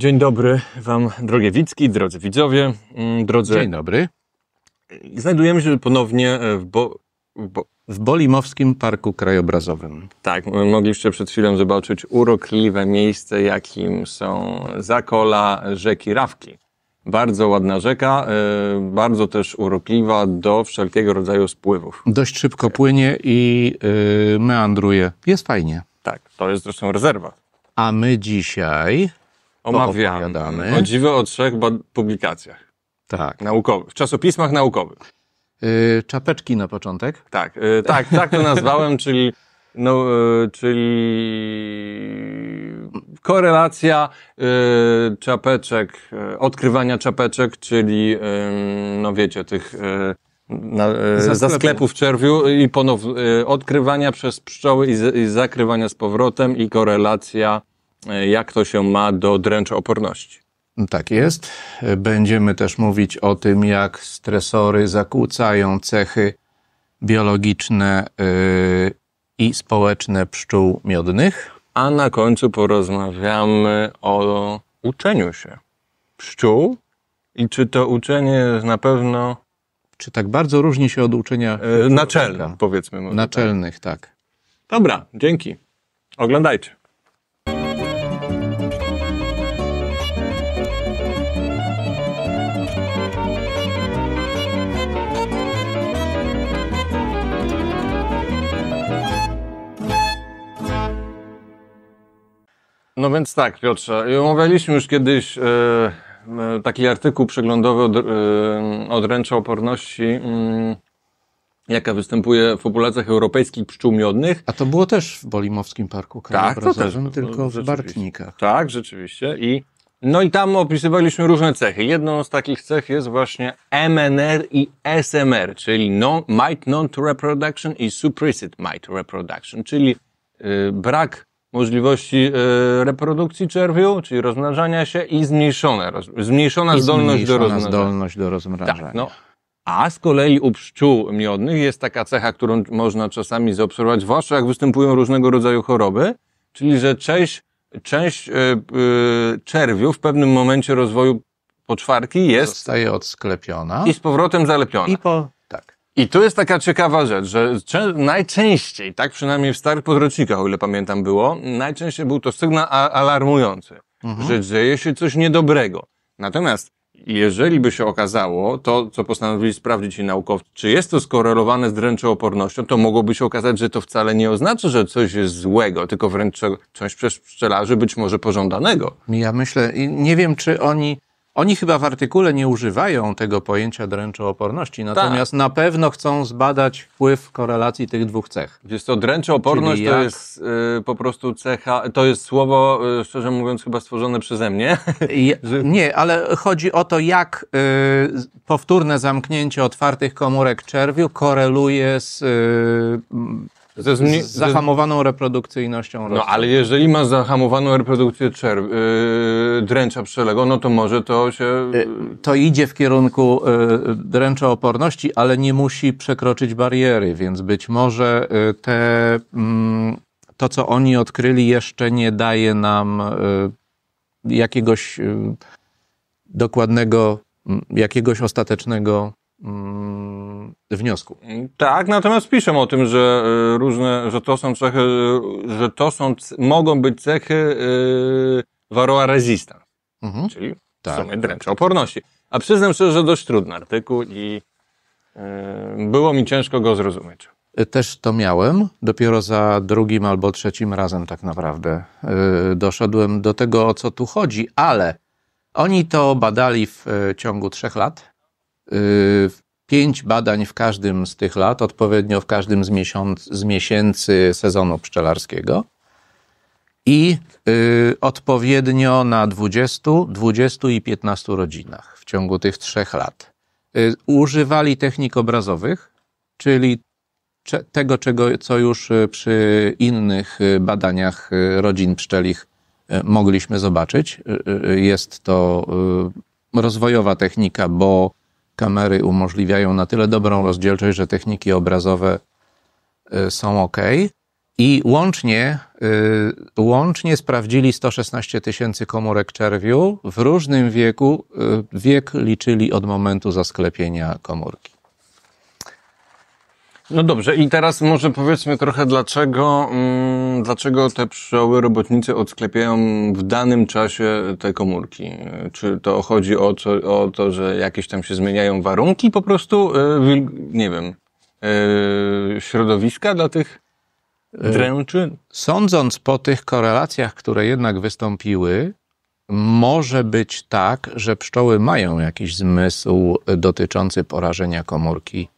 Dzień dobry Wam, drogie Wicki, drodzy widzowie, mm, drodzy... Dzień dobry. Znajdujemy się ponownie e, w, bo... w, bo... w Bolimowskim Parku Krajobrazowym. Tak, mogliście przed chwilą zobaczyć urokliwe miejsce, jakim są zakola rzeki Rawki. Bardzo ładna rzeka, e, bardzo też urokliwa do wszelkiego rodzaju spływów. Dość szybko płynie i e, meandruje. Jest fajnie. Tak, to jest zresztą rezerwa. A my dzisiaj omawiamy. O dziwo o trzech publikacjach. Tak. Naukowych, w czasopismach naukowych. Yy, czapeczki na początek. Tak, yy, tak, tak to nazwałem, czyli, no, yy, czyli korelacja y, czapeczek, y, odkrywania czapeczek, czyli no wiecie, tych y, na, za sklepu w czerwiu i ponownie odkrywania przez pszczoły i, z, i zakrywania z powrotem i korelacja E, jak to się ma do oporności? No tak jest. E, będziemy też mówić o tym, jak stresory zakłócają cechy biologiczne e, i społeczne pszczół miodnych. A na końcu porozmawiamy o uczeniu się pszczół i czy to uczenie jest na pewno. Czy tak bardzo różni się od uczenia naczelnych, powiedzmy. Naczelnych, tak. tak. Dobra, dzięki. Oglądajcie. No więc tak, Piotrze, omawialiśmy już kiedyś e, taki artykuł przeglądowy od, yy, e, odręcza oporności. Mm, jaka występuje w populacjach europejskich pszczół miodnych. A to było też w Bolimowskim Parku Krajobrazowym, tak, tylko w Bartnikach. Tak, rzeczywiście. I, no i tam opisywaliśmy różne cechy. Jedną z takich cech jest właśnie MNR i SMR, czyli non, might not reproduction i suppressed might reproduction, czyli y, brak możliwości e, reprodukcji czerwiu, czyli rozmnażania się i zmniejszone, zmniejszona, I zdolność, zmniejszona do rozmnażania. zdolność do rozmnażania. Tak, no. A z kolei u pszczół miodnych jest taka cecha, którą można czasami zaobserwować, zwłaszcza jak występują różnego rodzaju choroby, czyli że część, część yy, czerwiu w pewnym momencie rozwoju poczwarki jest... Zostaje odsklepiona. I z powrotem zalepiona. I po i tu jest taka ciekawa rzecz, że najczęściej, tak przynajmniej w starych podręcznikach, o ile pamiętam było, najczęściej był to sygnał alarmujący, mhm. że dzieje się coś niedobrego. Natomiast jeżeli by się okazało, to co postanowili sprawdzić i naukowcy, czy jest to skorelowane z dręczoopornością, to mogłoby się okazać, że to wcale nie oznacza, że coś jest złego, tylko wręcz coś przez pszczelarzy być może pożądanego. Ja myślę, i nie wiem, czy oni oni chyba w artykule nie używają tego pojęcia dręczooporności, tak. natomiast tak. na pewno chcą zbadać wpływ korelacji tych dwóch cech. Więc to dręczooporność to jest y, po prostu cecha, to jest słowo, y, szczerze mówiąc, chyba stworzone przeze mnie. nie, ale chodzi o to, jak y, powtórne zamknięcie otwartych komórek czerwiu koreluje z y, ze z zahamowaną reprodukcyjnością no, roślin. No ale jeżeli ma zahamowaną reprodukcję czer- yy, dręcza pszczelego, no to może to się... Yy, to idzie w kierunku yy, dręcza oporności, ale nie musi przekroczyć bariery, więc być może yy, te, mm, to, co oni odkryli, jeszcze nie daje nam y, jakiegoś y, dokładnego, mm, jakiegoś ostatecznego Mm, wniosku. Tak, natomiast piszę o tym, że e, różne, że to są cechy, że to są, mogą być cechy e, Varroa Resistance, mhm. czyli tak. w sumie dręcza oporności. A przyznam szczerze, że dość trudny artykuł i e, było mi ciężko go zrozumieć. Też to miałem. Dopiero za drugim albo trzecim razem tak naprawdę doszedłem do tego, o co tu chodzi, ale oni to badali w ciągu trzech lat Y, pięć badań w każdym z tych lat, odpowiednio w każdym z, miesiąc, z miesięcy sezonu pszczelarskiego i y, odpowiednio na 20, 20 i 15 rodzinach w ciągu tych trzech lat. Y, używali technik obrazowych, czyli cze, tego, czego, co już y, przy innych y, badaniach rodzin pszczelich mogliśmy zobaczyć. Y, jest to rozwojowa technika, bo kamery umożliwiają na tyle dobrą rozdzielczość, że techniki obrazowe y, są ok. I łącznie, y, łącznie sprawdzili 116 tysięcy komórek czerwiu. W różnym wieku y, wiek liczyli od momentu zasklepienia komórki. No dobrze, i teraz może powiedzmy trochę, dlaczego, mm, dlaczego te pszczoły robotnicze odsklepiają w danym czasie te komórki? Czy to chodzi o, o to, że jakieś tam się zmieniają warunki po prostu, yy, nie wiem, yy, środowiska dla tych e, dręczy? Sądząc po tych korelacjach, które jednak wystąpiły, może być tak, że pszczoły mają jakiś zmysł dotyczący porażenia komórki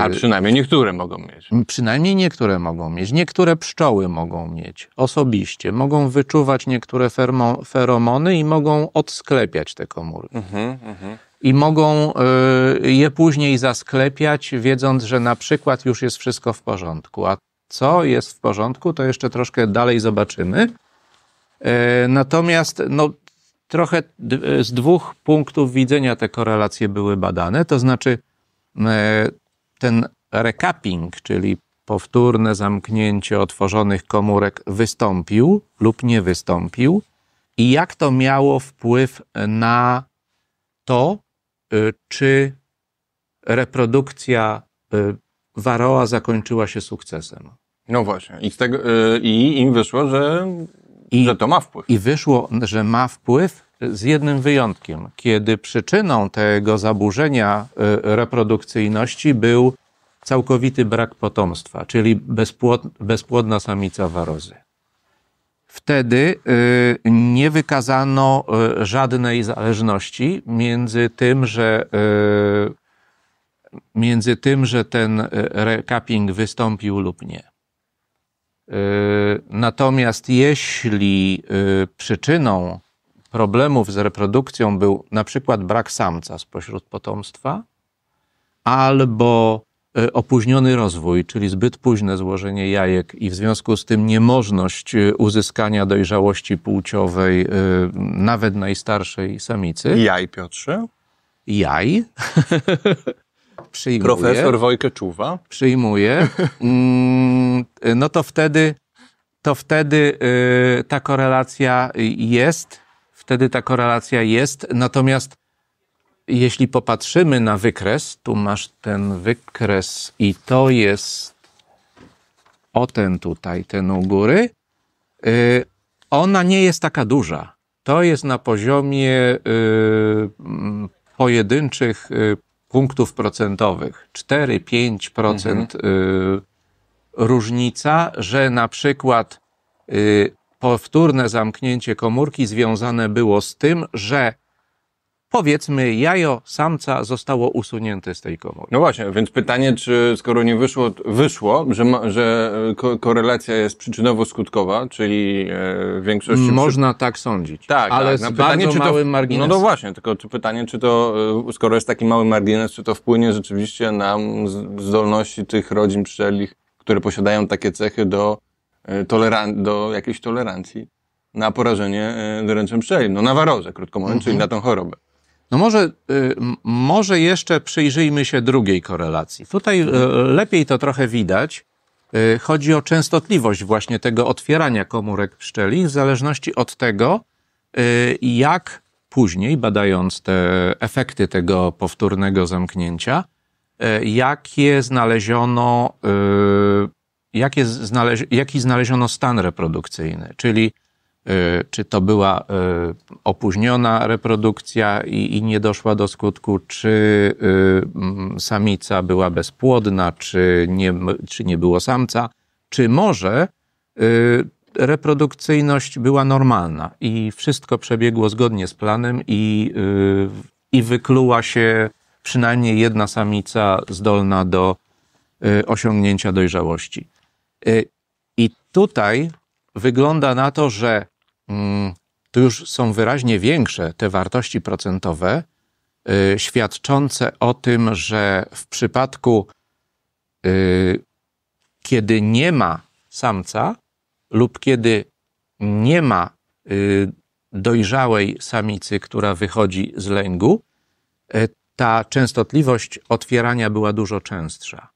ale y, przynajmniej niektóre mogą mieć. Przynajmniej niektóre mogą mieć. Niektóre pszczoły mogą mieć osobiście. Mogą wyczuwać niektóre fermo, feromony i mogą odsklepiać te komóry. Mhm, mhm. I mogą y, je później zasklepiać, wiedząc, że na przykład już jest wszystko w porządku. A co jest w porządku, to jeszcze troszkę dalej zobaczymy. Y, natomiast no, trochę y, z dwóch punktów widzenia te korelacje były badane. To znaczy, y, ten recapping, czyli powtórne zamknięcie otworzonych komórek wystąpił lub nie wystąpił i jak to miało wpływ na to, y, czy reprodukcja waroa y, zakończyła się sukcesem. No właśnie. I, tego, y, i im wyszło, że, I, że to ma wpływ. I wyszło, że ma wpływ, z jednym wyjątkiem, kiedy przyczyną tego zaburzenia e, reprodukcyjności był całkowity brak potomstwa, czyli bezpłodna samica warozy. Wtedy e, nie wykazano e, żadnej zależności między tym, że między tym, że ten recapping wystąpił lub nie. Natomiast jeśli przyczyną problemów z reprodukcją był na przykład brak samca spośród potomstwa albo e, opóźniony rozwój, czyli zbyt późne złożenie jajek i w związku z tym niemożność e, uzyskania dojrzałości płciowej e, nawet najstarszej samicy. Jaj, Piotrze? Jaj. przyjmuje. Profesor Wojkę czuwa. Przyjmuje. Mm, no to wtedy, to wtedy ta korelacja jest wtedy ta korelacja jest. Natomiast jeśli popatrzymy na wykres, tu masz ten wykres i to jest o ten tutaj, ten u góry, yy, ona nie jest taka duża. To jest na poziomie yy, pojedynczych yy, punktów procentowych 4-5% mhm. Y, różnica, że na przykład y, powtórne zamknięcie komórki związane było z tym, że powiedzmy jajo samca zostało usunięte z tej komórki. No właśnie, więc pytanie, czy skoro nie wyszło, wyszło, że, ma, że e, ko korelacja jest przyczynowo-skutkowa, czyli w e, większości... Można przy... tak sądzić, tak, tak. ale tak. z pytanie, bardzo małym no to... marginesem. No, no właśnie, tylko czy pytanie, czy to, e, skoro jest taki mały margines, czy to wpłynie rzeczywiście na zdolności tych rodzin pszczelich, które posiadają takie cechy do E, toleran- do jakiejś tolerancji na porażenie e, dręczem pszczelim, no na warozę, krótko mówiąc, mhm. czyli na tą chorobę. No może, y, może jeszcze przyjrzyjmy się drugiej korelacji. Tutaj y, lepiej to trochę widać. Y, chodzi o częstotliwość właśnie tego otwierania komórek pszczeli w zależności od tego, y, jak później, badając te efekty tego powtórnego zamknięcia, y, jakie znaleziono y, jakie znaleź, jaki znaleziono stan reprodukcyjny, czyli y, czy to była y, opóźniona reprodukcja i, i, nie doszła do skutku, czy y, samica była bezpłodna, czy nie, czy nie było samca, czy może reprodukcyjność była normalna i wszystko przebiegło zgodnie z planem i, i wykluła się przynajmniej jedna samica zdolna do osiągnięcia dojrzałości. Y, I tutaj wygląda na to, że mm, tu już są wyraźnie większe te wartości procentowe, y, świadczące o tym, że w przypadku, y, kiedy nie ma samca lub kiedy nie ma dojrzałej samicy, która wychodzi z lęgu, ta częstotliwość otwierania była dużo częstsza.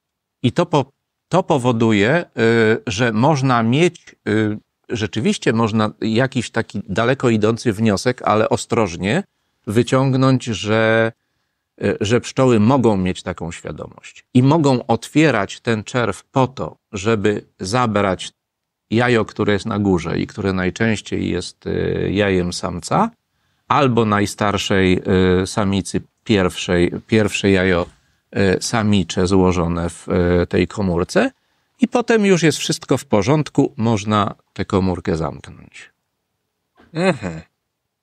I to po to powoduje, y, że można mieć, y, rzeczywiście można jakiś taki daleko idący wniosek, ale ostrożnie wyciągnąć, że, y, że pszczoły mogą mieć taką świadomość i mogą otwierać ten czerw po to, żeby zabrać jajo, które jest na górze i które najczęściej jest jajem samca, albo najstarszej samicy pierwszej, pierwsze jajo E, samicze złożone w e, tej komórce i potem już jest wszystko w porządku, można tę komórkę zamknąć. Ehe. Mhm.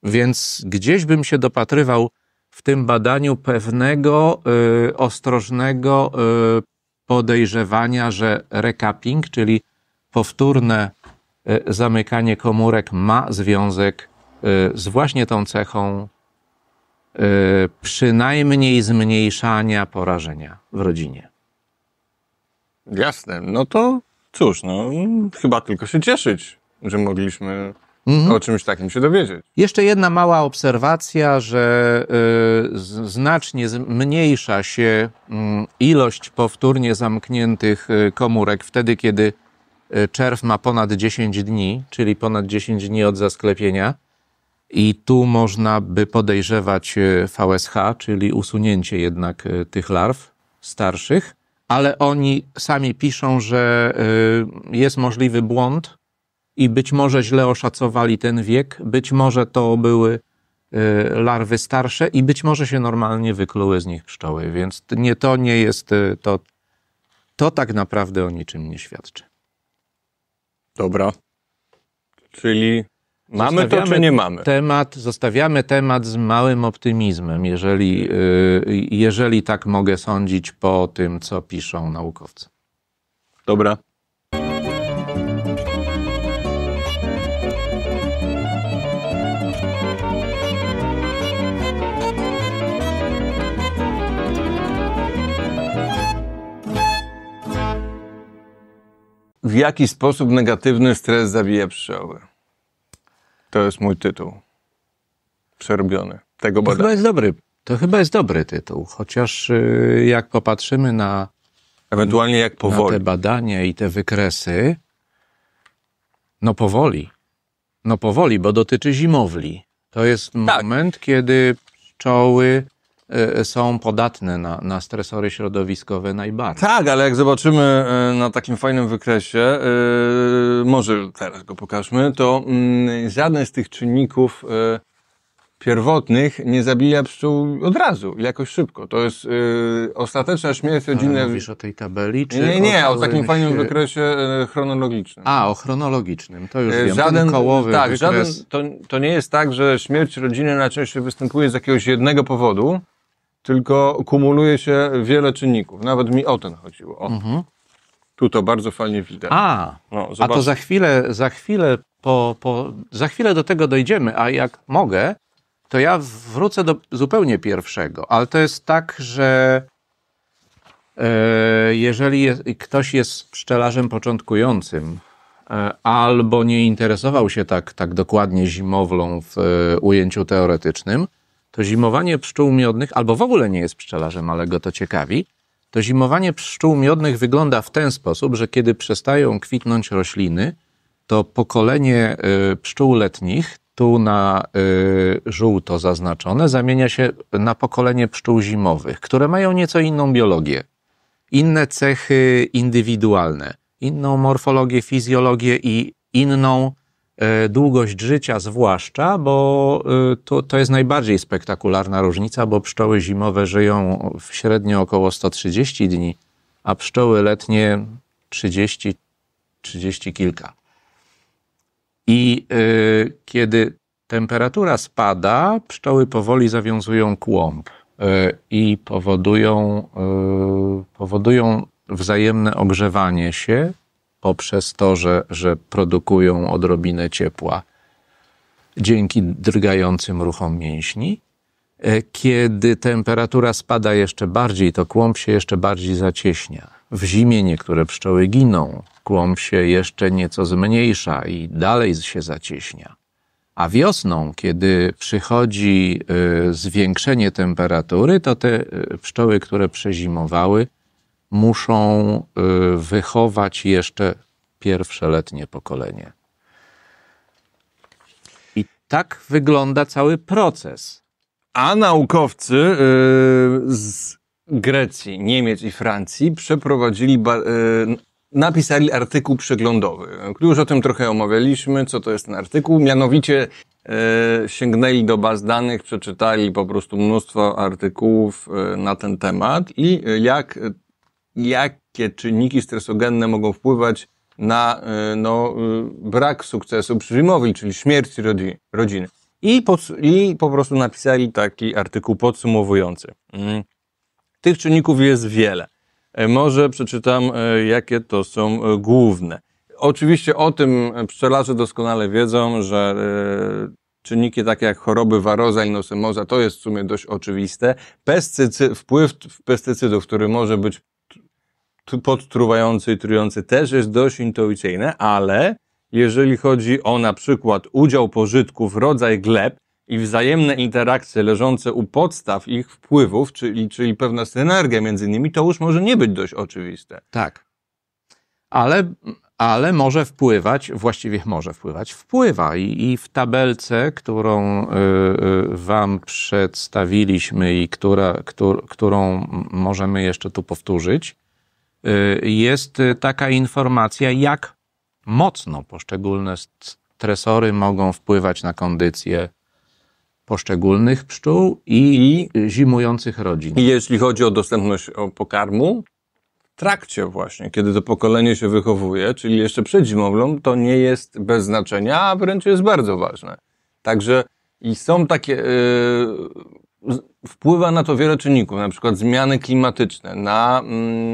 Więc gdzieś bym się dopatrywał w tym badaniu pewnego y, ostrożnego y, podejrzewania, że recapping, czyli powtórne y, zamykanie komórek ma związek z właśnie tą cechą Y, przynajmniej zmniejszania porażenia w rodzinie. Jasne. No to cóż, no chyba tylko się cieszyć, że mogliśmy mhm. o czymś takim się dowiedzieć. Jeszcze jedna mała obserwacja, że y, znacznie zmniejsza się y, ilość powtórnie zamkniętych y, komórek wtedy, kiedy y, czerw ma ponad 10 dni, czyli ponad 10 dni od zasklepienia. I tu można by podejrzewać e, VSH, czyli usunięcie jednak e, tych larw starszych, ale oni sami piszą, że e, jest możliwy błąd i być może źle oszacowali ten wiek, być może to były larwy starsze i być może się normalnie wykluły z nich pszczoły, więc nie, to nie jest to. To tak naprawdę o niczym nie świadczy. Dobra. Czyli Mamy to, czy nie mamy? Temat, zostawiamy temat z małym optymizmem, jeżeli, y, jeżeli tak mogę sądzić po tym, co piszą naukowcy. Dobra, w jaki sposób negatywny stres zabija pszczoły. To jest mój tytuł. Przerobiony. Tego badania. To chyba jest dobry. To chyba jest dobry tytuł, chociaż yy, jak popatrzymy na ewentualnie jak powoli na te badania i te wykresy, no powoli. No powoli, bo dotyczy zimowli. To jest tak. moment, kiedy pszczoły Y, y, są podatne na, na stresory środowiskowe najbardziej. Tak, ale jak zobaczymy y, na takim fajnym wykresie, może teraz go pokażmy, to mm, żaden z tych czynników pierwotnych nie zabija pszczół od razu, jakoś szybko. To jest ostateczna śmierć rodziny. mówisz o tej tabeli? Czy nie, nie, o, takim fajnym się... wykresie chronologicznym. A, o chronologicznym, to już wiem. Żaden, kołowy tak, wykres... żaden, to, to nie jest tak, że śmierć rodziny najczęściej występuje z jakiegoś jednego powodu, tylko kumuluje się wiele czynników. Nawet mi o ten chodziło. O. Mhm. Tu to bardzo fajnie widać. A, no, a to za chwilę, za chwilę, po, po, za chwilę do tego dojdziemy, a jak mogę, to ja wrócę do zupełnie pierwszego, ale to jest tak, że e, jeżeli ktoś jest pszczelarzem początkującym, e, albo nie interesował się tak, tak dokładnie zimowlą w e, ujęciu teoretycznym, to zimowanie pszczół miodnych, albo w ogóle nie jest pszczelarzem, ale go to ciekawi, to zimowanie pszczół miodnych wygląda w ten sposób, że kiedy przestają kwitnąć rośliny, to pokolenie y, pszczół letnich, tu na y, żółto zaznaczone, zamienia się na pokolenie pszczół zimowych, które mają nieco inną biologię, inne cechy indywidualne, inną morfologię, fizjologię i inną E, długość życia zwłaszcza, bo e, to, to jest najbardziej spektakularna różnica, bo pszczoły zimowe żyją w średnio około 130 dni, a pszczoły letnie 30, 30 kilka. I e, kiedy temperatura spada, pszczoły powoli zawiązują kłąb i powodują, powodują wzajemne ogrzewanie się, poprzez to, że, że produkują odrobinę ciepła dzięki drgającym ruchom mięśni. E, kiedy temperatura spada jeszcze bardziej, to kłąb się jeszcze bardziej zacieśnia. W zimie niektóre pszczoły giną, kłąb się jeszcze nieco zmniejsza i dalej się zacieśnia. A wiosną, kiedy przychodzi e, zwiększenie temperatury, to te e, pszczoły, które przezimowały, muszą y, wychować jeszcze pierwsze letnie pokolenie. I tak wygląda cały proces. A naukowcy y, z Grecji, Niemiec i Francji przeprowadzili, y, napisali artykuł przeglądowy. Już o tym trochę omawialiśmy, co to jest ten artykuł. Mianowicie sięgnęli do baz danych, przeczytali po prostu mnóstwo artykułów na ten temat i jak jakie czynniki stresogenne mogą wpływać na y, no, y, brak sukcesu przy czyli śmierć rodziny. I, pod, I po prostu napisali taki artykuł podsumowujący. Mm. Tych czynników jest wiele. E, może przeczytam, e, jakie to są e, główne. Oczywiście o tym pszczelarze doskonale wiedzą, że czynniki takie jak choroby waroza i nosemoza to jest w sumie dość oczywiste. Pestycy, wpływ pestycydów, który może być podtruwający i trujący też jest dość intuicyjne, ale jeżeli chodzi o na przykład udział pożytków, rodzaj gleb i wzajemne interakcje leżące u podstaw ich wpływów, czyli, czyli pewna synergia między nimi, to już może nie być dość oczywiste. Tak. Ale, ale może wpływać, właściwie może wpływać, wpływa. I, i w tabelce, którą y, y, Wam przedstawiliśmy i która, któr, którą możemy jeszcze tu powtórzyć, Y, jest y, taka informacja, jak mocno poszczególne stresory mogą wpływać na kondycję poszczególnych pszczół i, I zimujących rodzin. I jeśli chodzi o dostępność pokarmu, w trakcie właśnie, kiedy to pokolenie się wychowuje, czyli jeszcze przed zimowlą, to nie jest bez znaczenia, a wręcz jest bardzo ważne. Także i są takie... Yy, wpływa na to wiele czynników, na przykład zmiany klimatyczne, na...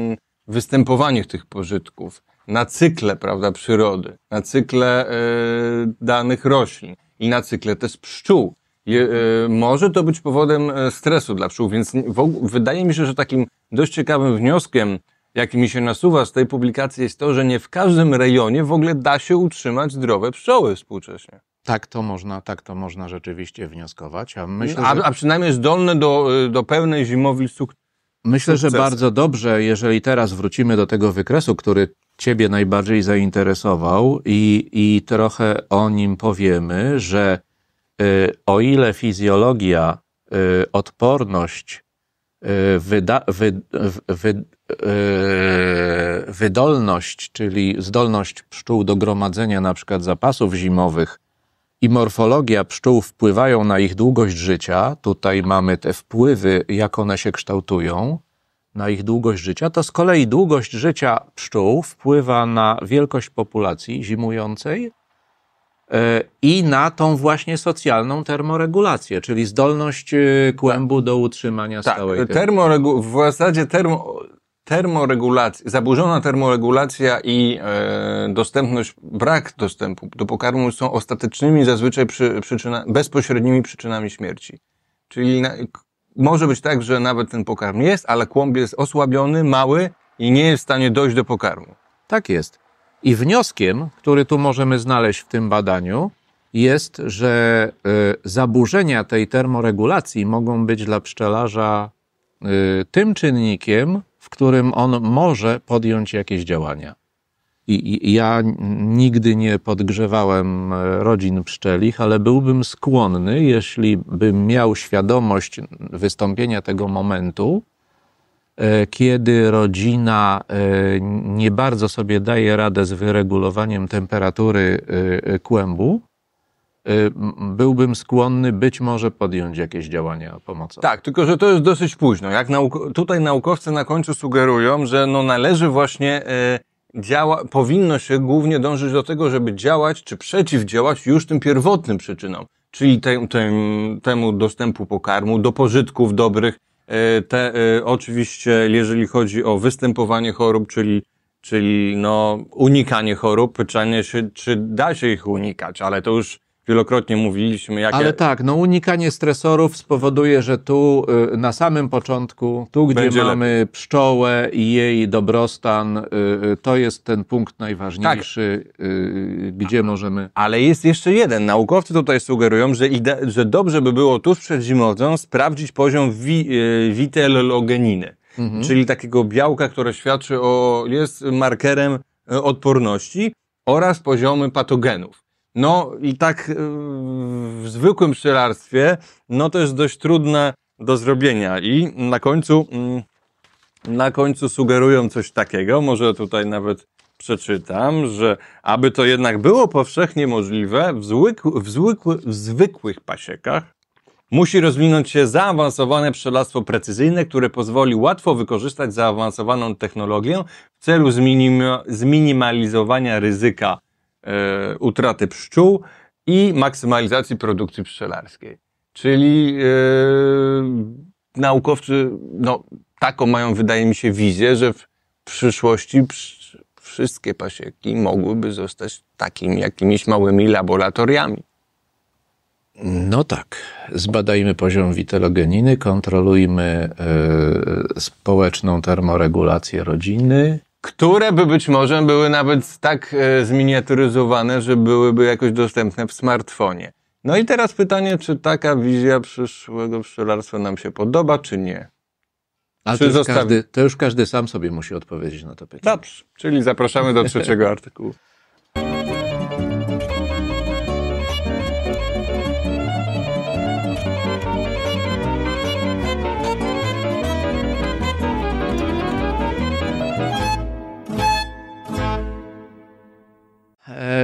Yy, występowaniu tych pożytków, na cykle prawda, przyrody, na cykle y, danych roślin i na cykle też pszczół. y, może to być powodem e, stresu dla pszczół, więc w, wydaje mi się, że takim dość ciekawym wnioskiem, jaki mi się nasuwa z tej publikacji, jest to, że nie w każdym rejonie w ogóle da się utrzymać zdrowe pszczoły współcześnie. Tak to można, tak to można rzeczywiście wnioskować. A, myślę, a, że... a przynajmniej zdolne do, do pełnej zimowi suk Myślę, sukces. że bardzo dobrze, jeżeli teraz wrócimy do tego wykresu, który Ciebie najbardziej zainteresował i, i trochę o nim powiemy, że y, o ile fizjologia, y, odporność, y, wyda, wy, wy, y, wydolność, czyli zdolność pszczół do gromadzenia na przykład zapasów zimowych, i morfologia pszczół wpływają na ich długość życia, tutaj mamy te wpływy, jak one się kształtują, na ich długość życia, to z kolei długość życia pszczół wpływa na wielkość populacji zimującej e, i na tą właśnie socjalną termoregulację, czyli zdolność e, kłębu do utrzymania tak, stałej termoregulacji. W zasadzie termo termoregulacja, zaburzona termoregulacja i e, dostępność, brak dostępu do pokarmu są ostatecznymi zazwyczaj przy, przyczyna, bezpośrednimi przyczynami śmierci. Czyli na, może być tak, że nawet ten pokarm jest, ale kłąb jest osłabiony, mały i nie jest w stanie dojść do pokarmu. Tak jest. I wnioskiem, który tu możemy znaleźć w tym badaniu, jest, że y, zaburzenia tej termoregulacji mogą być dla pszczelarza y, tym czynnikiem, w którym on może podjąć jakieś działania. I, I, ja nigdy nie podgrzewałem e, rodzin pszczelich, ale byłbym skłonny, jeśli bym miał świadomość wystąpienia tego momentu, e, kiedy rodzina e, nie bardzo sobie daje radę z wyregulowaniem temperatury kłębu, Y, byłbym skłonny być może podjąć jakieś działania pomocowe. Tak, tylko że to jest dosyć późno. Jak nauk tutaj naukowcy na końcu sugerują, że no należy właśnie y, działa, powinno się głównie dążyć do tego, żeby działać czy przeciwdziałać już tym pierwotnym przyczynom, czyli te, te, temu dostępu pokarmu, do pożytków dobrych. Y, te, oczywiście, jeżeli chodzi o występowanie chorób, czyli czyli no, unikanie chorób, pytanie się, czy da się ich unikać, ale to już wielokrotnie mówiliśmy. Jakie... Ale tak, no unikanie stresorów spowoduje, że tu y, na samym początku, tu gdzie Będzie mamy lepiej. pszczołę i jej dobrostan, y, y, to jest ten punkt najważniejszy, tak. gdzie możemy... Ale jest jeszcze jeden. Naukowcy tutaj sugerują, że, że dobrze by było tuż przed zimowcą sprawdzić poziom wi mhm. czyli takiego białka, które świadczy o... jest markerem odporności oraz poziomy patogenów. No i tak y, w zwykłym pszczelarstwie, no to jest dość trudne do zrobienia i na końcu, mm, na końcu sugerują coś takiego, może tutaj nawet przeczytam, że aby to jednak było powszechnie możliwe, w, zwykły, w, zwykły, w zwykłych pasiekach musi rozwinąć się zaawansowane pszczelarstwo precyzyjne, które pozwoli łatwo wykorzystać zaawansowaną technologię w celu zminimalizowania ryzyka E, utraty pszczół i maksymalizacji produkcji pszczelarskiej. Czyli e, naukowcy no, taką mają, wydaje mi się, wizję, że w przyszłości wszystkie pasieki mogłyby zostać takimi jakimiś małymi laboratoriami. No tak. Zbadajmy poziom witelogeniny, kontrolujmy e, społeczną termoregulację rodziny, które by być może były nawet tak e, zminiaturyzowane, że byłyby jakoś dostępne w smartfonie. No i teraz pytanie, czy taka wizja przyszłego pszczelarstwa nam się podoba, czy nie? A czy to, już zostawi... każdy, to już każdy sam sobie musi odpowiedzieć na to pytanie. Dobrze, czyli zapraszamy do trzeciego artykułu.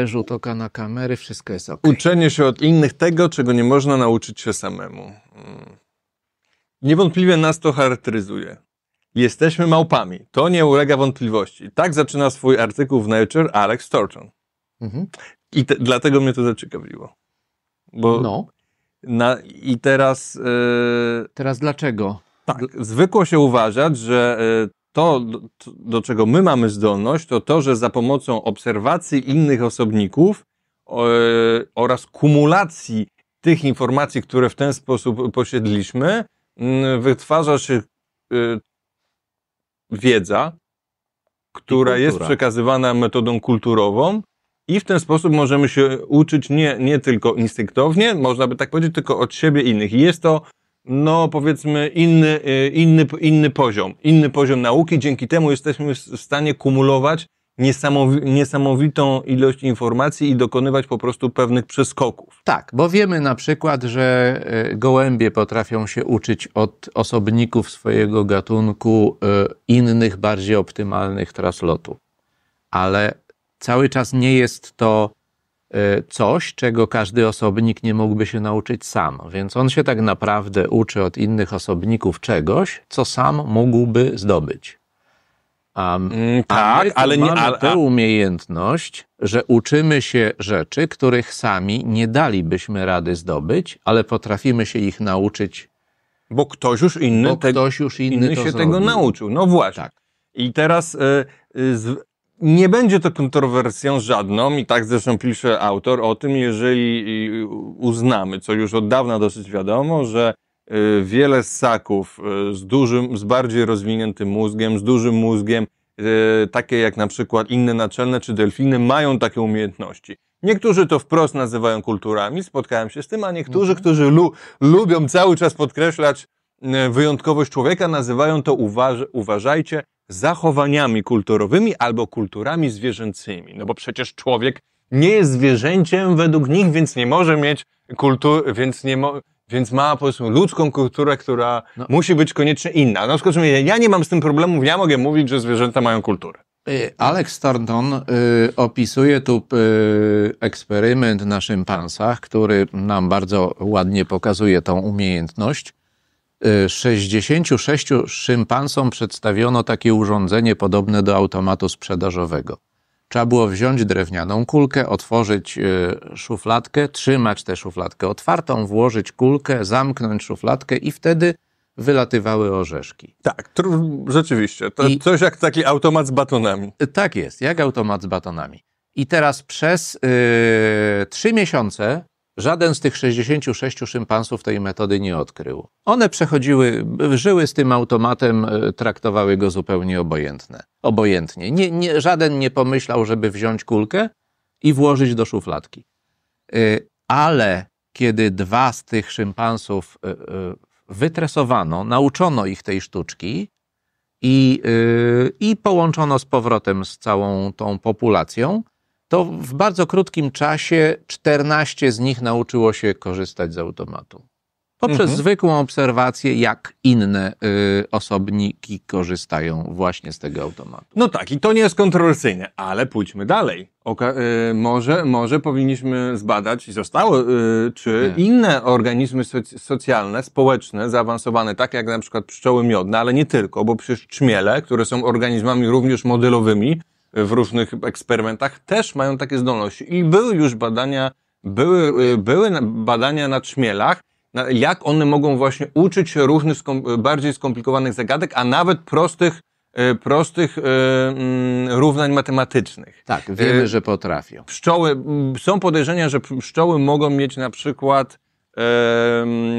rzut oka na kamery, wszystko jest ok. Uczenie się od innych tego, czego nie można nauczyć się samemu. Mm. Niewątpliwie nas to charakteryzuje. Jesteśmy małpami. To nie ulega wątpliwości. Tak zaczyna swój artykuł w Nature Alex Torchon. Mhm. I te, dlatego mnie to zaciekawiło. Bo no. Na, I teraz. Yy, teraz dlaczego? Tak. Zwykło się uważać, że e, to, do czego my mamy zdolność, to to, że za pomocą obserwacji innych osobników oraz kumulacji tych informacji, które w ten sposób posiedliśmy, wytwarza się y, wiedza, która jest przekazywana metodą kulturową. I w ten sposób możemy się uczyć nie, nie tylko instynktownie, można by tak powiedzieć, tylko od siebie innych. I jest to no powiedzmy inny, y, inny, inny poziom, inny poziom nauki. Dzięki temu jesteśmy w stanie kumulować niesamowi niesamowitą ilość informacji i dokonywać po prostu pewnych przeskoków. Tak, bo wiemy na przykład, że y, gołębie potrafią się uczyć od osobników swojego gatunku y, innych, bardziej optymalnych tras lotu. Ale cały czas nie jest to Y, coś, czego każdy osobnik nie mógłby się nauczyć sam. Więc on się tak naprawdę uczy od innych osobników czegoś, co sam mógłby zdobyć. mm, tak, ale nie. Ale tę umiejętność, że uczymy się rzeczy, których sami nie dalibyśmy rady zdobyć, ale potrafimy się ich nauczyć. Bo ktoś już inny, bo te, ktoś już inny, inny się tego nauczył. No właśnie. Tak. I teraz y, y, z, nie będzie to kontrowersją żadną i tak zresztą pisze autor o tym, jeżeli y, y, uznamy, co już od dawna dosyć wiadomo, że y, wiele ssaków z dużym, z bardziej rozwiniętym mózgiem, z dużym mózgiem, takie jak na przykład inne naczelne czy delfiny, mają takie umiejętności. Niektórzy to wprost nazywają kulturami, spotkałem się z tym, a niektórzy, mhm. którzy lu lubią cały czas podkreślać wyjątkowość człowieka, nazywają to, uważ uważajcie, zachowaniami kulturowymi albo kulturami zwierzęcymi. No bo przecież człowiek nie jest zwierzęciem według nich, więc nie może mieć kultury, więc nie mo więc ma powiedzmy ludzką kulturę, która no. musi być koniecznie inna. No skończmy, ja nie mam z tym problemów, ja mogę mówić, że zwierzęta mają kulturę. Y, Alex Thornton y, opisuje tu y, eksperyment na szympansach, który nam bardzo ładnie pokazuje tą umiejętność. 66 szympansom przedstawiono takie urządzenie podobne do automatu sprzedażowego. Trzeba było wziąć drewnianą kulkę, otworzyć e, szufladkę, trzymać tę szufladkę otwartą, włożyć kulkę, zamknąć szufladkę i wtedy wylatywały orzeszki. Tak, rzeczywiście. To I, coś jak taki automat z batonami. E, tak jest, jak automat z batonami. I teraz przez e, trzy yy, miesiące Żaden z tych 66 szympansów tej metody nie odkrył. One przechodziły, żyły z tym automatem, e, traktowały go zupełnie obojętne, obojętnie. Nie, nie, żaden nie pomyślał, żeby wziąć kulkę i włożyć do szufladki. E, ale kiedy dwa z tych szympansów e, wytresowano, nauczono ich tej sztuczki i, i połączono z powrotem z całą tą populacją, to w bardzo krótkim czasie 14 z nich nauczyło się korzystać z automatu. Poprzez mhm. zwykłą obserwację, jak inne y, osobniki korzystają właśnie z tego automatu. No tak, i to nie jest kontrowersyjne, ale pójdźmy dalej. Oka y, może, może powinniśmy zbadać, zostało, y, czy nie. inne organizmy soc socjalne, społeczne, zaawansowane, tak jak na przykład pszczoły miodne, ale nie tylko, bo przecież czmiele, które są organizmami również modelowymi, w różnych eksperymentach, też mają takie zdolności. I były już badania, były, y, były badania na czmielach, jak one mogą właśnie uczyć się różnych bardziej skomplikowanych zagadek, a nawet prostych, y, prostych y, mm, równań matematycznych. Tak, wiemy, że potrafią. Pszczoły, mm, są podejrzenia, że pszczoły mogą mieć na przykład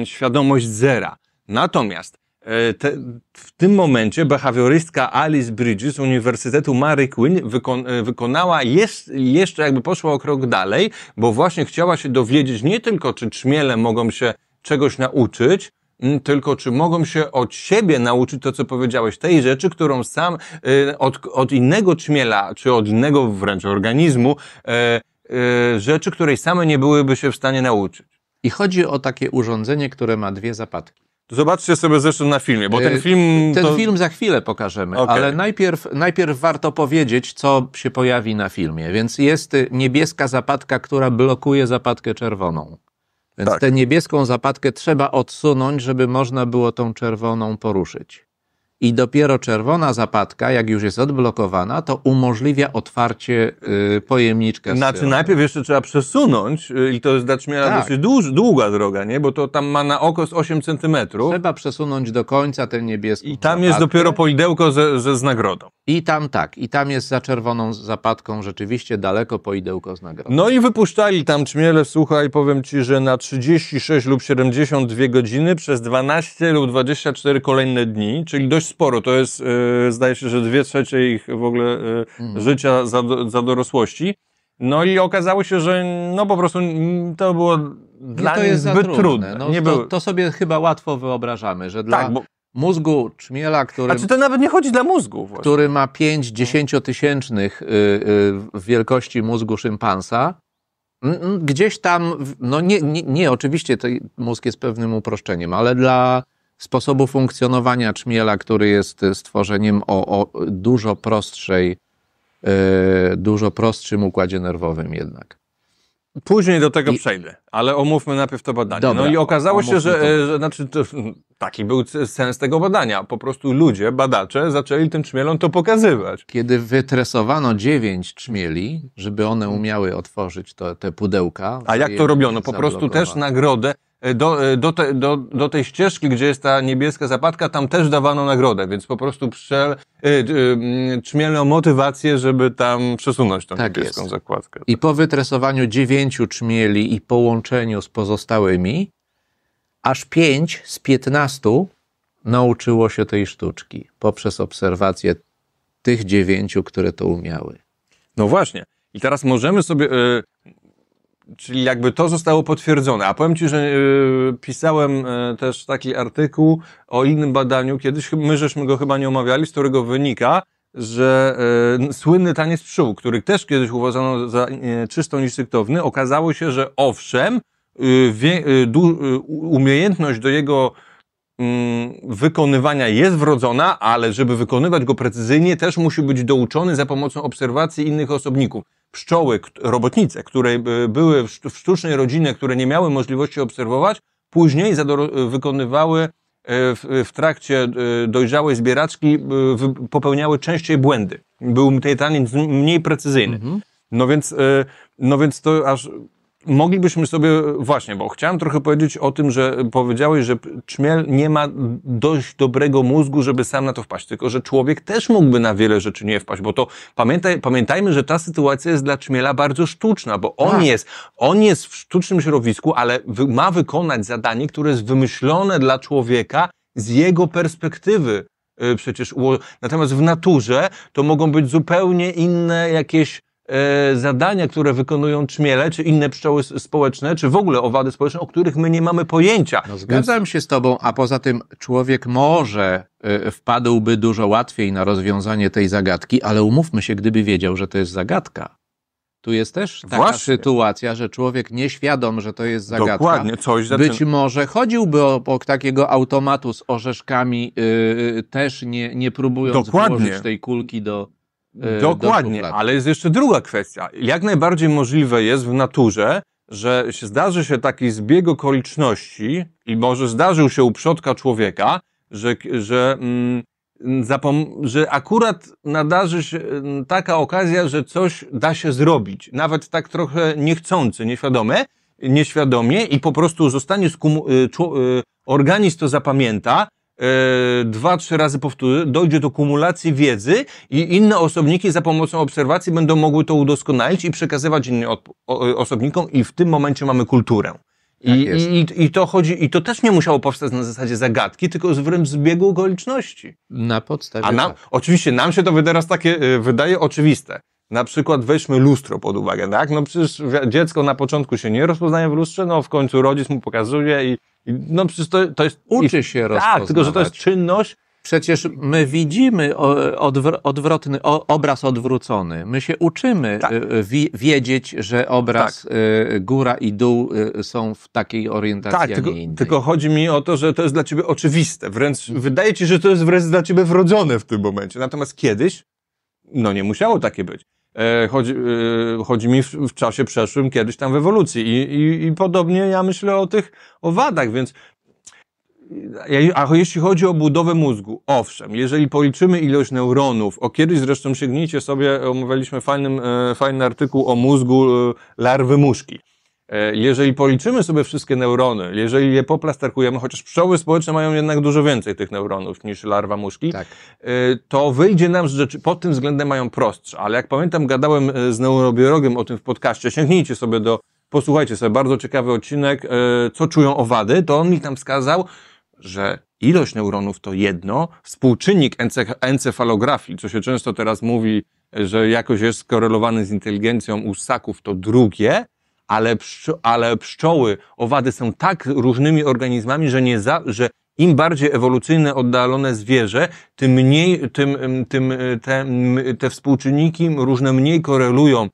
świadomość zera. Natomiast E, te, w tym momencie behawiorystka Alice Bridges z Uniwersytetu Mary Queen wykon, e, wykonała jest, jeszcze jakby poszła o krok dalej, bo właśnie chciała się dowiedzieć nie tylko, czy czmiele mogą się czegoś nauczyć, tylko czy mogą się od siebie nauczyć to, co powiedziałeś, tej rzeczy, którą sam y, od, od, innego czmiela, czy od innego wręcz organizmu, y, y, rzeczy, której same nie byłyby się w stanie nauczyć. I chodzi o takie urządzenie, które ma dwie zapadki. Zobaczcie sobie zresztą na filmie, bo ten y, film. Ten to... film za chwilę pokażemy, okay. ale najpierw, najpierw warto powiedzieć, co się pojawi na filmie. Więc jest niebieska zapadka, która blokuje zapadkę czerwoną. Więc tak. tę niebieską zapadkę trzeba odsunąć, żeby można było tą czerwoną poruszyć. I dopiero czerwona zapadka, jak już jest odblokowana, to umożliwia otwarcie y, pojemniczkę. Znaczy najpierw jeszcze trzeba przesunąć y, i to jest dla czmiela tak. dosyć dłuż, długa droga, nie? Bo to tam ma na oko z 8 centymetrów. Trzeba przesunąć do końca ten niebieski. I tam zapadkę. jest dopiero poidełko ze, ze, z nagrodą. I tam tak, i tam jest za czerwoną zapadką rzeczywiście daleko poidełko z nagrodą. No i wypuszczali tam czmiele, słuchaj, powiem Ci, że na 36 lub 72 godziny przez 12 lub 24 kolejne dni, czyli dość dość sporo. To jest, e, zdaje się, że dwie trzecie ich w ogóle mm. życia za, za dorosłości. No i okazało się, że no po prostu to było no dla to jest zbyt trudne. trudne. No, nie to, to sobie chyba łatwo wyobrażamy, że dla tak, bo... mózgu czmiela, który... A czy to nawet nie chodzi dla mózgu? Właśnie. Który ma 5 dziesięciotysięcznych yy, wielkości mózgu szympansa, gdzieś tam, no nie, nie, nie oczywiście mózg jest pewnym uproszczeniem, ale dla sposobu funkcjonowania czmiela, który jest stworzeniem o, o dużo prostszej, yy, dużo prostszym układzie nerwowym jednak. Później do tego I... przejdę, ale omówmy najpierw to badanie. Dobra, no i okazało się, że, to... E, że znaczy, to, taki był sens tego badania. Po prostu ludzie, badacze zaczęli tym czmielom to pokazywać. Kiedy wytresowano dziewięć czmieli, żeby one umiały otworzyć to, te pudełka. A jak to robiono? Po prostu też nagrodę. E, do, e, do, te, do, do tej ścieżki, gdzie jest ta niebieska zapadka, tam też dawano nagrodę, więc po prostu pszczel, czmielną e, motywację, żeby tam przesunąć tą tak niebieską jest. zakładkę. I po wytresowaniu dziewięciu czmieli i połączeniu z pozostałymi, aż pięć z piętnastu nauczyło się tej sztuczki poprzez obserwację tych dziewięciu, które to umiały. No właśnie. I teraz możemy sobie, Czyli jakby to zostało potwierdzone. A powiem Ci, że yy, pisałem y, też taki artykuł o innym badaniu kiedyś, my żeśmy go chyba nie omawiali, z którego wynika, że y, słynny taniec pszczół, który też kiedyś uważano za y, czysto nieszyktowny, okazało się, że owszem, y, wie, umiejętność do jego mm, wykonywania jest wrodzona, ale żeby wykonywać go precyzyjnie, też musi być douczony za pomocą obserwacji innych osobników pszczoły, robotnice, które e, były w sztucznej rodzinie, które nie miały możliwości obserwować, później wykonywały e, w trakcie e, dojrzałej zbieraczki, popełniały częściej błędy. Był taniec mniej precyzyjny. Mhm. No więc, no więc to aż moglibyśmy sobie, właśnie, bo chciałem trochę powiedzieć o tym, że powiedziałeś, że czmiel nie ma dość dobrego mózgu, żeby sam na to wpaść, tylko że człowiek też mógłby na wiele rzeczy nie wpaść, bo to pamiętaj, pamiętajmy, że ta sytuacja jest dla czmiela bardzo sztuczna, bo on tak. jest, on jest w sztucznym środowisku, ale wy, ma wykonać zadanie, które jest wymyślone dla człowieka z jego perspektywy. Y, przecież, natomiast w naturze to mogą być zupełnie inne jakieś E, zadania, które wykonują czmiele, czy inne pszczoły społeczne, czy w ogóle owady społeczne, o których my nie mamy pojęcia. No, zgadzam Więc... się z Tobą, a poza tym człowiek może e, wpadłby dużo łatwiej na rozwiązanie tej zagadki, ale umówmy się, gdyby wiedział, że to jest zagadka. Tu jest też taka Właśnie. sytuacja, że człowiek nieświadom, że to jest zagadka. Dokładnie, coś za Być może chodziłby obok takiego automatu z orzeszkami, yy, też nie, nie próbując Dokładnie. włożyć tej kulki do, Y, Dokładnie, do ale jest jeszcze druga kwestia. Jak najbardziej możliwe jest w naturze, że zdarzy się taki zbieg okoliczności i może zdarzył się u przodka człowieka, że, że, mm, zapom- że akurat nadarzy się mm, taka okazja, że coś da się zrobić, nawet tak trochę niechcący, nieświadome, nieświadomie i po prostu zostanie skum- y, y, organizm to zapamięta E, dwa, trzy razy powtórzy, dojdzie do kumulacji wiedzy i inne osobniki za pomocą obserwacji będą mogły to udoskonalić i przekazywać innym e, osobnikom i w tym momencie mamy kulturę. I, tak i, I, to chodzi, i to też nie musiało powstać na zasadzie zagadki, tylko z wręcz zbiegu okoliczności. Na podstawie. A nam, tak. oczywiście nam się to teraz takie e, wydaje oczywiste. Na przykład weźmy lustro pod uwagę, tak? No przecież dziecko na początku się nie rozpoznaje w lustrze, no w końcu rodzic mu pokazuje i no przecież to, to jest... Uczy się ich, rozpoznawać. Tak, tylko że to jest czynność... Przecież my widzimy odwr odwrotny, obraz odwrócony. My się uczymy tak. Y, y, wi wiedzieć, że obraz tak. Y, góra i dół są w takiej orientacji, tak, tylko, tylko, chodzi mi o to, że to jest dla ciebie oczywiste. Wręcz wydaje ci się, że to jest wręcz dla ciebie wrodzone w tym momencie. Natomiast kiedyś, no nie musiało takie być. E, chodzi, e, chodzi mi w, w, czasie przeszłym kiedyś tam w ewolucji I, i, i podobnie ja myślę o tych owadach, więc a jeśli chodzi o budowę mózgu, owszem, jeżeli policzymy ilość neuronów, o kiedyś zresztą sięgnijcie sobie, omawialiśmy fajnym, e, fajny artykuł o mózgu larwy muszki. E, jeżeli policzymy sobie wszystkie neurony, jeżeli je poplasterkujemy, chociaż pszczoły społeczne mają jednak dużo więcej tych neuronów niż larwa muszki, tak. E, to wyjdzie nam, że pod tym względem mają prostsze. Ale jak pamiętam, gadałem e, z neurobiologiem o tym w podcaście, sięgnijcie sobie do, posłuchajcie sobie, bardzo ciekawy odcinek, co czują owady, to on mi tam wskazał, że ilość neuronów to jedno, współczynnik encefalografii, co się często teraz mówi, że jakoś jest skorelowany z inteligencją u ssaków, to drugie, ale, pszczo ale pszczoły, owady są tak różnymi organizmami, że, nie za, że im bardziej ewolucyjne, oddalone zwierzę, tym mniej, tym, tym te, te współczynniki różne mniej korelują e,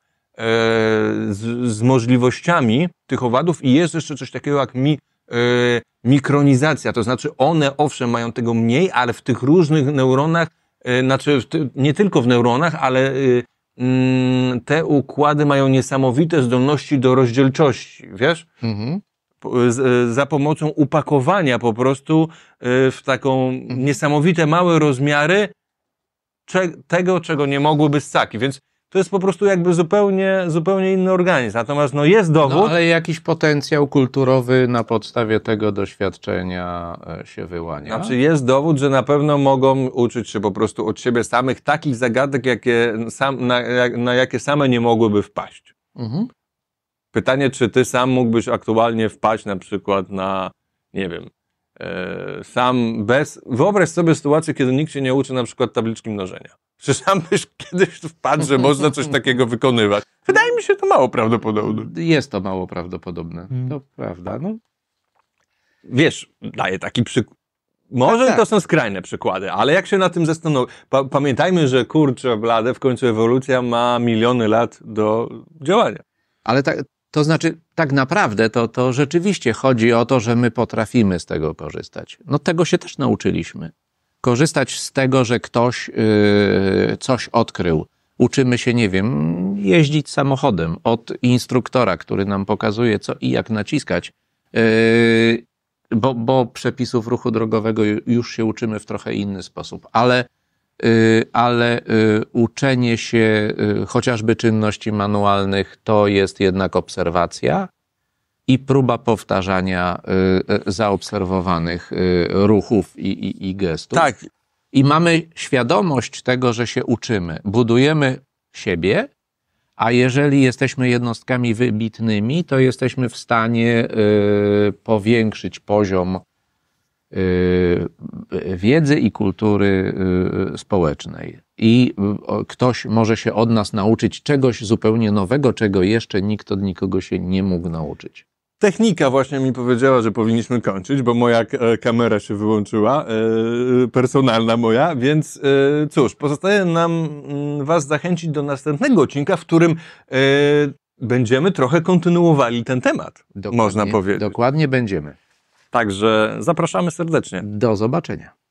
z, z, możliwościami tych owadów i jest jeszcze coś takiego jak mi, e, mikronizacja, to znaczy one owszem mają tego mniej, ale w tych różnych neuronach, e, znaczy w, nie tylko w neuronach, ale e, Mm, te układy mają niesamowite zdolności do rozdzielczości, wiesz? Mhm. E, za pomocą upakowania po prostu e, w taką mhm. niesamowite małe rozmiary tego, czego nie mogłyby ssaki. Więc to jest po prostu jakby zupełnie, zupełnie inny organizm. Natomiast no jest no, dowód. No, ale jakiś potencjał kulturowy na podstawie tego doświadczenia e, się wyłania. Znaczy jest dowód, że na pewno mogą uczyć się po prostu od siebie samych takich zagadek, jakie sam, na, na jakie same nie mogłyby wpaść. Mhm. Pytanie, czy ty sam mógłbyś aktualnie wpaść na przykład na, nie wiem, e, sam bez... Wyobraź sobie sytuację, kiedy nikt się nie uczy na przykład tabliczki mnożenia. Czy sam byś kiedyś wpadł, że można coś takiego wykonywać? Wydaje mi się to mało prawdopodobne. Jest to mało prawdopodobne, hmm. to prawda. No. Wiesz, daję taki przykład. Może tak, tak. to są skrajne przykłady, ale jak się na tym zastanowić? Pa pamiętajmy, że kurczę, blade, w końcu ewolucja ma miliony lat do działania. Ale tak, to znaczy, tak naprawdę to, to rzeczywiście chodzi o to, że my potrafimy z tego korzystać. No tego się też nauczyliśmy korzystać z tego, że ktoś yy, coś odkrył. Uczymy się, nie wiem, jeździć samochodem od instruktora, który nam pokazuje, co i jak naciskać, yy, bo, bo, przepisów ruchu drogowego już się uczymy w trochę inny sposób, ale, yy, ale y, uczenie się y, chociażby czynności manualnych to jest jednak obserwacja i próba powtarzania y, y, zaobserwowanych y, ruchów i, i, i gestów. Tak. I mamy świadomość tego, że się uczymy. Budujemy siebie, a jeżeli jesteśmy jednostkami wybitnymi, to jesteśmy w stanie y, powiększyć poziom y, wiedzy i kultury y, społecznej. I ktoś może się od nas nauczyć czegoś zupełnie nowego, czego jeszcze nikt od nikogo się nie mógł nauczyć. Technika właśnie mi powiedziała, że powinniśmy kończyć, bo moja e, kamera się wyłączyła, e, personalna moja, więc e, cóż, pozostaje nam mm, Was zachęcić do następnego odcinka, w którym będziemy trochę kontynuowali ten temat, dokładnie, można powiedzieć. Dokładnie będziemy. Także zapraszamy serdecznie. Do zobaczenia.